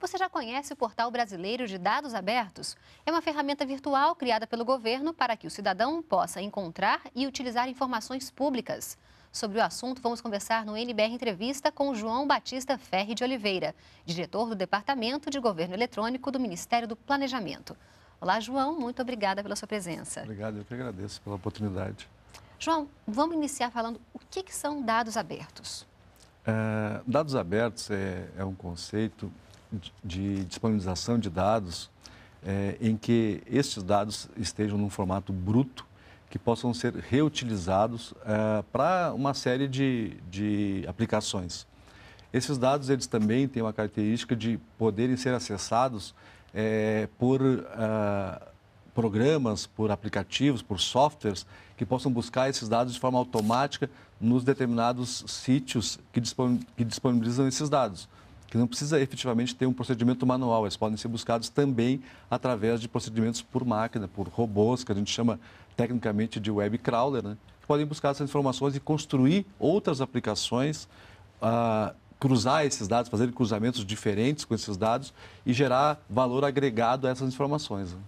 Você já conhece o Portal Brasileiro de Dados Abertos? É uma ferramenta virtual criada pelo governo para que o cidadão possa encontrar e utilizar informações públicas. Sobre o assunto, vamos conversar no NBR Entrevista com João Batista Ferri de Oliveira, diretor do Departamento de Governo Eletrônico do Ministério do Planejamento. Olá, João, muito obrigada pela sua presença. Obrigado, eu que agradeço pela oportunidade. João, vamos iniciar falando o que, que são dados abertos. É, dados abertos é, é um conceito de disponibilização de dados é, em que estes dados estejam num formato bruto que possam ser reutilizados é, eh, para uma série de, de aplicações. Esses dados eles também têm uma característica de poderem ser acessados é, por ah, programas, por aplicativos, por softwares que possam buscar esses dados de forma automática nos determinados sítios que disponibilizam esses dados que não precisa efetivamente ter um procedimento manual, eles podem ser buscados também através de procedimentos por máquina, por robôs, que a gente chama tecnicamente de web crawler, né? que podem buscar essas informações e construir outras aplicações, ah, cruzar esses dados, fazer cruzamentos diferentes com esses dados e gerar valor agregado a essas informações. Né?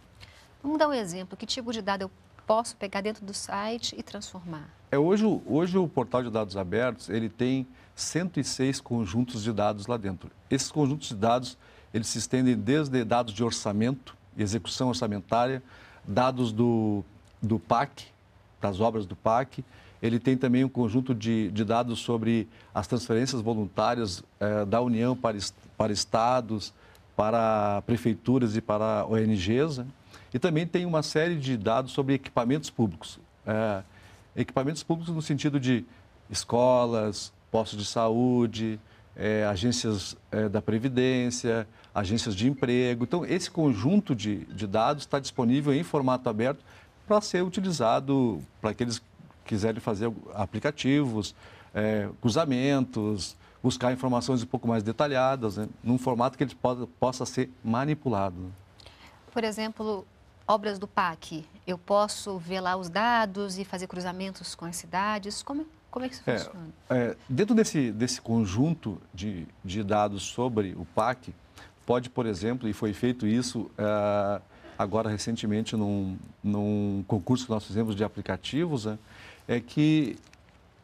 Vamos dar um exemplo. Que tipo de dado eu posso pegar dentro do site e transformar? É, hoje, hoje o portal de dados abertos ele tem 106 conjuntos de dados lá dentro. Esses conjuntos de dados, eles se estendem desde dados de orçamento, execução orçamentária, dados do, do PAC, das obras do PAC. Ele tem também um conjunto de, de dados sobre as transferências voluntárias eh, da União para, para estados, para prefeituras e para ONGs. Né? E também tem uma série de dados sobre equipamentos públicos. Eh, equipamentos públicos no sentido de escolas, postos de saúde, é, agências é, da Previdência, agências de emprego. Então, esse conjunto de, de dados está disponível em formato aberto para ser utilizado para aqueles que quiserem fazer aplicativos, é, cruzamentos, buscar informações um pouco mais detalhadas, né, num formato que ele possa, possa ser manipulado. Por exemplo, obras do PAC, eu posso ver lá os dados e fazer cruzamentos com as cidades? Como, é como é que isso é, funciona? É, dentro desse, desse conjunto de, de dados sobre o PAC, pode, por exemplo, e foi feito isso é, agora recentemente num, num, concurso que nós fizemos de aplicativos, né, é que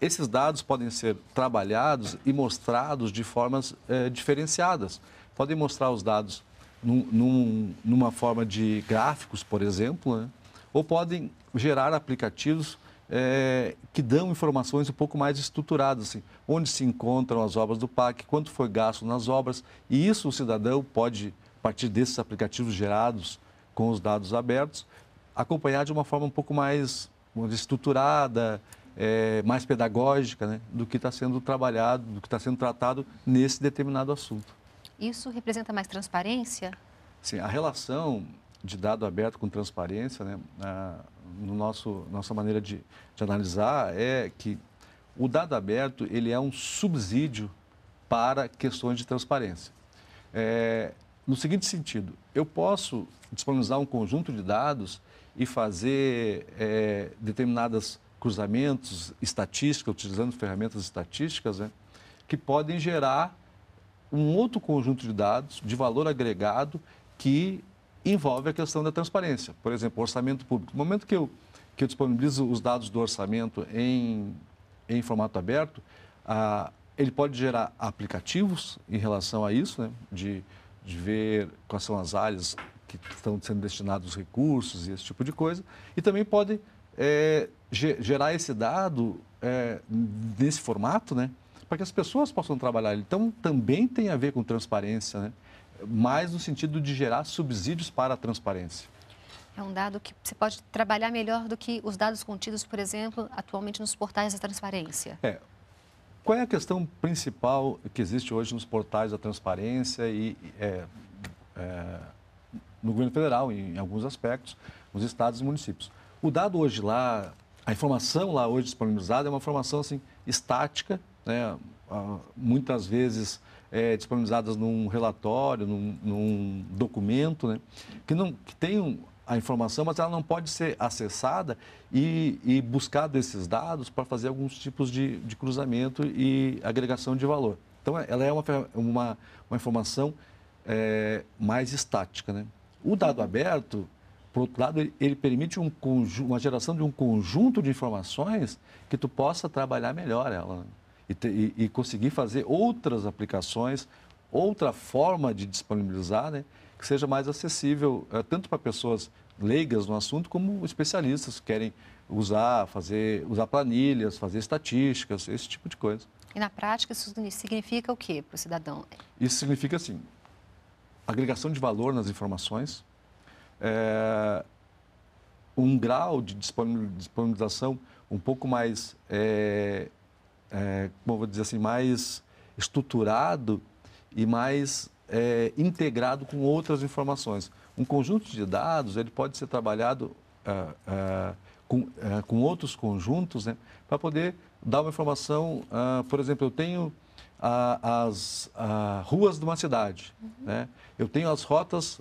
esses dados podem ser trabalhados e mostrados de formas é, diferenciadas. Podem mostrar os dados num, num, numa forma de gráficos, por exemplo, né, ou podem gerar aplicativos é, que dão informações um pouco mais estruturadas, assim, onde se encontram as obras do PAC, quanto foi gasto nas obras, e isso o cidadão pode, a partir desses aplicativos gerados com os dados abertos, acompanhar de uma forma um pouco mais estruturada, é, mais pedagógica, né, do que está sendo trabalhado, do que está sendo tratado nesse determinado assunto. Isso representa mais transparência? Sim, a relação de dado aberto com transparência, né, a no nosso nossa maneira de, de analisar é que o dado aberto ele é um subsídio para questões de transparência. É, no seguinte sentido, eu posso disponibilizar um conjunto de dados e fazer é, cruzamentos, estatísticos utilizando ferramentas estatísticas, né, que podem gerar um outro conjunto de dados de valor agregado que envolve a questão da transparência. Por exemplo, orçamento público. No momento que eu, que eu disponibilizo os dados do orçamento em, em formato aberto, ah, ele pode gerar aplicativos em relação a isso, né? de, de ver quais são as áreas que estão sendo destinados os recursos e esse tipo de coisa. E também pode é, gerar esse dado é, nesse formato, né? para que as pessoas possam trabalhar. Então, também tem a ver com transparência, né? mais no sentido de gerar subsídios para a transparência. É um dado que você pode trabalhar melhor do que os dados contidos, por exemplo, atualmente nos portais da transparência. É. Qual é a questão principal que existe hoje nos portais da transparência e é, é, no governo federal, em, em alguns aspectos, nos estados e municípios? O dado hoje lá, a informação lá hoje disponibilizada é uma informação assim, estática, né? muitas vezes é, disponibilizadas num relatório, num, num documento, né? que, não, que tem a informação, mas ela não pode ser acessada e, e buscada desses dados para fazer alguns tipos de, de cruzamento e agregação de valor. Então, é, ela é uma, uma, uma informação é, mais estática. Né? O dado aberto, por outro lado, ele, ele permite um, uma geração de um conjunto de informações que tu possa trabalhar melhor ela. Né? e, e, e conseguir fazer outras aplicações, outra forma de disponibilizar, né, que seja mais acessível é, tanto para pessoas leigas no assunto como especialistas que querem usar, fazer, usar planilhas, fazer estatísticas, esse tipo de coisa. E na prática isso significa o que para o cidadão? Isso significa assim, agregação de valor nas informações, é, um grau de disponibilização um pouco mais é, é, como vou dizer assim, mais estruturado e mais é, integrado com outras informações. Um conjunto de dados ele pode ser trabalhado é, é com, é, com, outros conjuntos né, para poder dar uma informação. Ah, por exemplo, eu tenho a, as a ruas de uma cidade, uhum. né? eu tenho as rotas.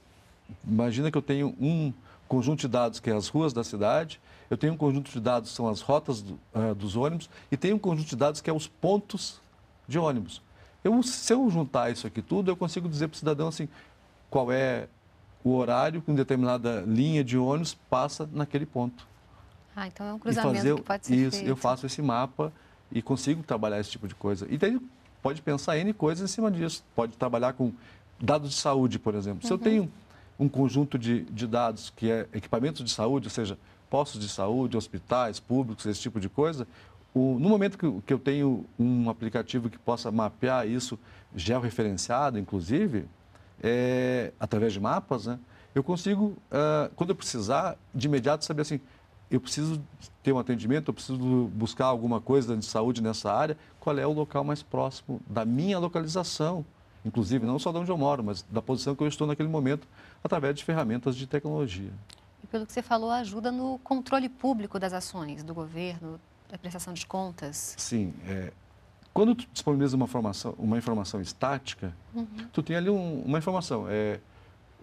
Imagina que eu tenho um, conjunto de dados que é as ruas da cidade, eu tenho um conjunto de dados que são as rotas do, uh, dos ônibus e tenho um conjunto de dados que é os pontos de ônibus. Eu, se eu juntar isso aqui tudo, eu consigo dizer para o cidadão assim, qual é o horário que uma determinada linha de ônibus passa naquele ponto. Ah, então é um cruzamento fazer, que pode ser isso, feito. Eu faço esse mapa e consigo trabalhar esse tipo de coisa. E daí pode pensar N coisas em cima disso. Pode trabalhar com dados de saúde, por exemplo. Se uhum. eu tenho um conjunto de, de dados que é equipamentos de saúde, ou seja, postos de saúde, hospitais públicos, esse tipo de coisa, o, no momento que, que eu tenho um aplicativo que possa mapear isso georreferenciado, inclusive, é, através de mapas, né, eu consigo, uh, quando eu precisar, de imediato saber assim, eu preciso ter um atendimento, eu preciso buscar alguma coisa de saúde nessa área, qual é o local mais próximo da minha localização inclusive não só de onde eu moro, mas da posição que eu estou naquele momento, através de ferramentas de tecnologia. E pelo que você falou, ajuda no controle público das ações do governo, da prestação de contas. Sim. É, quando tu disponibiliza uma, formação, uma informação estática, uhum. tu tem ali um, uma informação. É,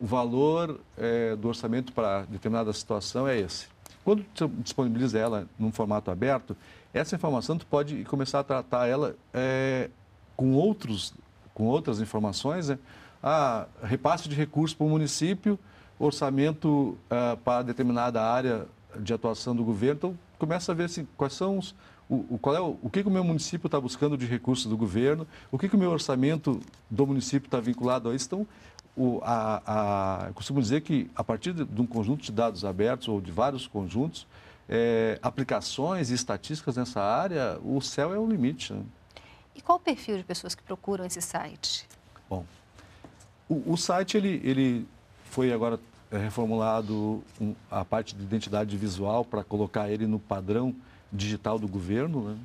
o valor é, do orçamento para determinada situação é esse. Quando tu disponibiliza ela num formato aberto, essa informação tu pode começar a tratar ela é, com outros com outras informações, né? ah, repasse de recursos para o município, orçamento ah, para determinada área de atuação do governo. Então, começa a ver assim, quais são os, o, qual é o, o que, que o meu município está buscando de recursos do governo, o que, que o meu orçamento do município está vinculado a isso. Então, o, a, a, eu costumo dizer que a partir de, de, um conjunto de dados abertos ou de vários conjuntos, é, aplicações e estatísticas nessa área, o céu é o limite. Né? E qual o perfil de pessoas que procuram esse site? Bom, o, o site ele, ele foi agora é, reformulado um, a parte de identidade visual para colocar ele no padrão digital do governo, né?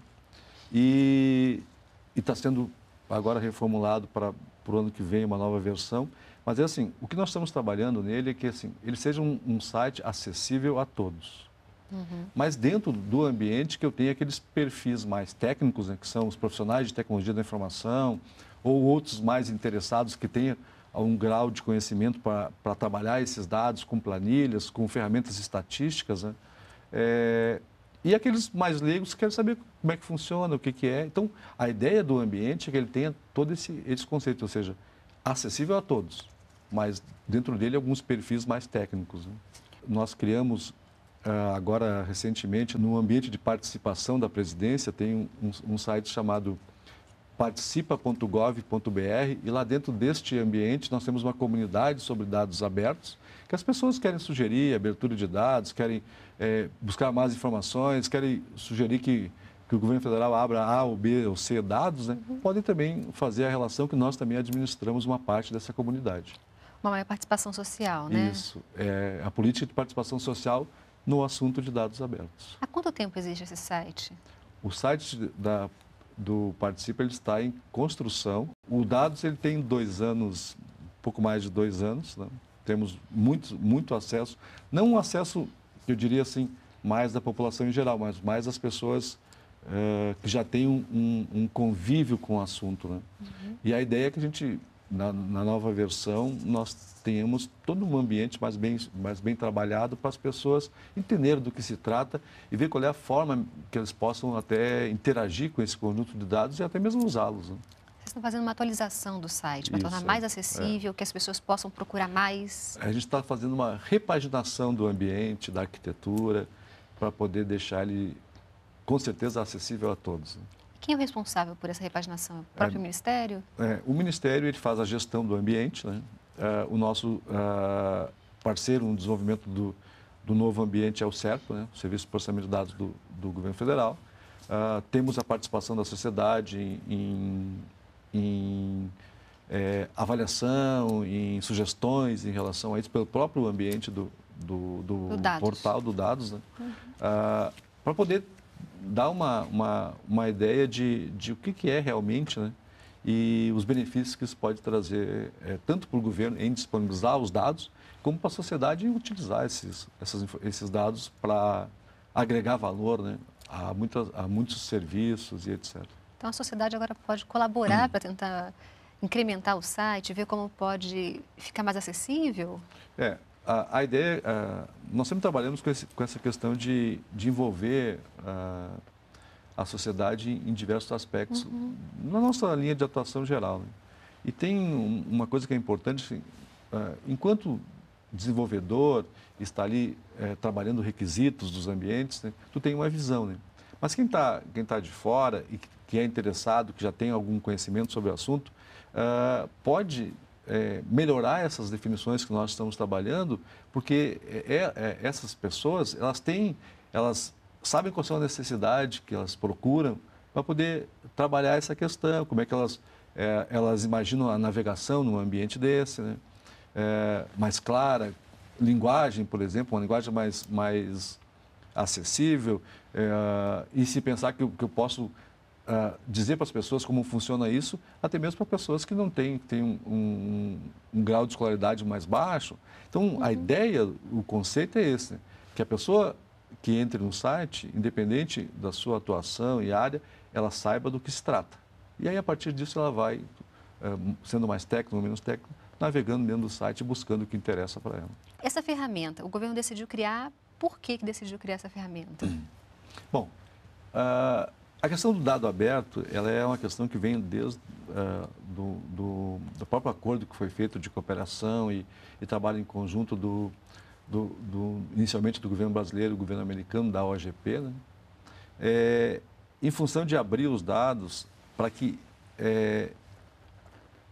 E está sendo agora reformulado para o ano que vem uma nova versão. Mas é assim, o que nós estamos trabalhando nele é que assim, ele seja um, um site acessível a todos. Uhum. Mas dentro do ambiente que eu tenho aqueles perfis mais técnicos, né, que são os profissionais de tecnologia da informação, ou outros mais interessados que tenham um grau de conhecimento para trabalhar esses dados com planilhas, com ferramentas estatísticas. Né? É, e aqueles mais leigos que querem saber como é que funciona, o que, que é. Então, a ideia do ambiente é que ele tenha todo esse, esse conceito, ou seja, acessível a todos, mas dentro dele alguns perfis mais técnicos. Né? Nós criamos ah, agora recentemente, no ambiente de participação da presidência, tem um, um, site chamado participa.gov.br e lá dentro deste ambiente nós temos uma comunidade sobre dados abertos que as pessoas querem sugerir abertura de dados, querem é, buscar mais informações, querem sugerir que, que o governo federal abra A ou B ou C dados, né? Uhum. podem também fazer a relação que nós também administramos uma parte dessa comunidade. Uma maior participação social, né? Isso. É, a política de participação social no assunto de dados abertos. Há quanto tempo existe esse site? O site da, do Participa ele está em construção. O Dados ele tem dois anos, pouco mais de dois anos. Né? Temos muito, muito acesso. Não um acesso, eu diria assim, mais da população em geral, mas mais das pessoas uh, que já têm um, um, um, convívio com o assunto. Né? Uhum. E a ideia é que a gente na, na, nova versão, nós tenhamos todo um ambiente mais bem, mais bem trabalhado para as pessoas entenderem do que se trata e ver qual é a forma que eles possam até interagir com esse conjunto de dados e até mesmo usá-los. Né? Vocês estão fazendo uma atualização do site para tornar mais é. acessível, é. que as pessoas possam procurar mais? A gente está fazendo uma repaginação do ambiente, da arquitetura, para poder deixar ele, com certeza, acessível a todos. Né? Quem é o responsável por essa repaginação? O próprio é, Ministério? É, o Ministério ele faz a gestão do ambiente. Né? É, o nosso é, parceiro no desenvolvimento do, do novo ambiente é o CERPO, né? o Serviço de Processamento de Dados do, do Governo Federal. É, temos a participação da sociedade em, em, é, avaliação, em sugestões em relação a isso, pelo próprio ambiente do, do, do portal do dados, né? uhum. para poder dá uma, uma, uma ideia de, de o que, que é realmente, né? E os benefícios que isso pode trazer, é, tanto para o governo em disponibilizar os dados, como para a sociedade em utilizar esses, essas, esses dados para agregar valor né? a, muitas, a muitos serviços e etc. Então a sociedade agora pode colaborar hum. para tentar incrementar o site, ver como pode ficar mais acessível? É, a, a ideia, nós sempre trabalhamos com, esse, com essa questão de, de envolver a sociedade em diversos aspectos, uhum. na nossa linha de atuação geral. Né? E tem um, uma coisa que é importante, assim, enquanto desenvolvedor está ali é, trabalhando requisitos dos ambientes, né, tu tem uma visão. Né? Mas quem está quem tá de fora e que é interessado, que já tem algum conhecimento sobre o assunto, pode é, melhorar essas definições que nós estamos trabalhando, porque é, é, é, essas pessoas, elas têm, elas sabem qual é a necessidade que elas procuram para poder trabalhar essa questão, como é que elas, é, elas imaginam a navegação num ambiente desse, né? mais clara, linguagem, por exemplo, uma linguagem mais, mais acessível, e se pensar que que eu posso uh, dizer para as pessoas como funciona isso, até mesmo para pessoas que não têm, têm um, um, um grau de escolaridade mais baixo. Então, uhum. a ideia, o conceito é esse, né? que a pessoa que entre no site, independente da sua atuação e área, ela saiba do que se trata. E aí, a partir disso, ela vai, eh, sendo mais técnico ou menos técnico, navegando dentro do site buscando o que interessa para ela. Essa ferramenta, o governo decidiu criar, por que, que decidiu criar essa ferramenta? Bom, uh, a questão do dado aberto, ela é uma questão que vem desde uh, do, do, do, próprio acordo que foi feito de cooperação e, e trabalho em conjunto do, do, do, inicialmente do governo brasileiro, do governo americano, da OGP, né? é, em função de abrir os dados para que é,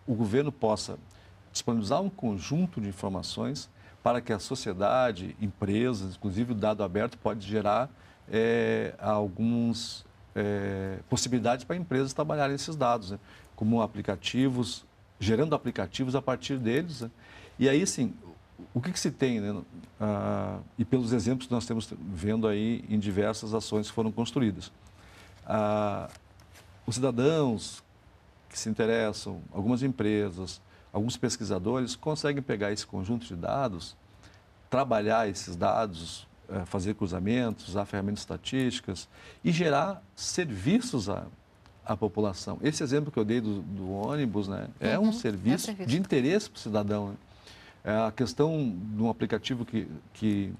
o governo possa disponibilizar um conjunto de informações para que a sociedade, empresas, inclusive o dado aberto, pode gerar é, alguns é, possibilidades para empresas trabalharem esses dados, né? como aplicativos, gerando aplicativos a partir deles. Né? E aí, sim, o que, que se tem, né? ah, e pelos exemplos que nós temos vendo aí em diversas ações que foram construídas. Ah, os cidadãos que se interessam, algumas empresas, alguns pesquisadores conseguem pegar esse conjunto de dados, trabalhar esses dados, eh, fazer cruzamentos, usar ferramentas estatísticas e gerar serviços à, à população. Esse exemplo que eu dei do, do ônibus né, é uhum, um serviço, é serviço de interesse para o cidadão. Né? É a questão de um aplicativo que, que,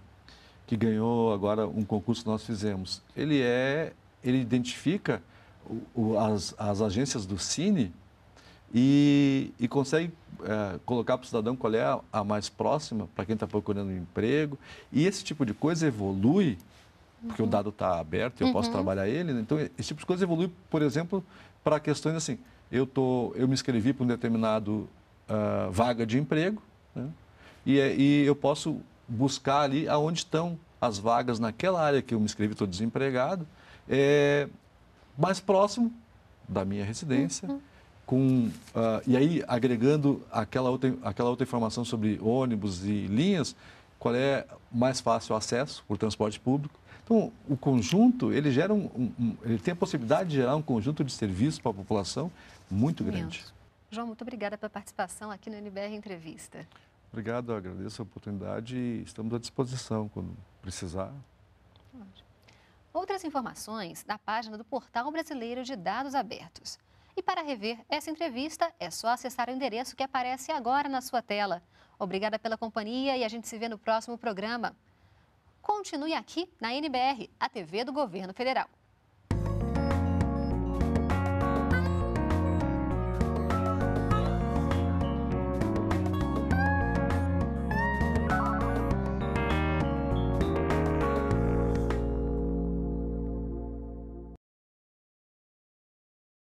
que ganhou agora um concurso que nós fizemos, ele, é, ele identifica o, o, as, as agências do Cine e, e consegue é, colocar para o cidadão qual é a, a mais próxima para quem está procurando um emprego. E esse tipo de coisa evolui, porque uhum. o dado está aberto e eu uhum. posso trabalhar ele. Né? Então, esse tipo de coisa evolui, por exemplo, para questões assim: eu, tô, eu me inscrevi para um determinado uh, vaga de emprego né? e, é, e eu posso buscar ali aonde estão as vagas naquela área que eu me inscrevi, estou desempregado, é, mais próximo da minha residência. Uhum com, uh, e aí agregando aquela outra, aquela outra informação sobre ônibus e linhas, qual é mais fácil o acesso por transporte público. Então, o conjunto, ele gera um, um ele tem a possibilidade de gerar um conjunto de serviços para a população muito grande. João, muito obrigada pela participação aqui no NBR Entrevista. Obrigado, agradeço a oportunidade e estamos à disposição quando precisar. Outras informações da página do Portal Brasileiro de Dados Abertos. E para rever essa entrevista, é só acessar o endereço que aparece agora na sua tela. Obrigada pela companhia e a gente se vê no próximo programa. Continue aqui na NBR, a TV do Governo Federal.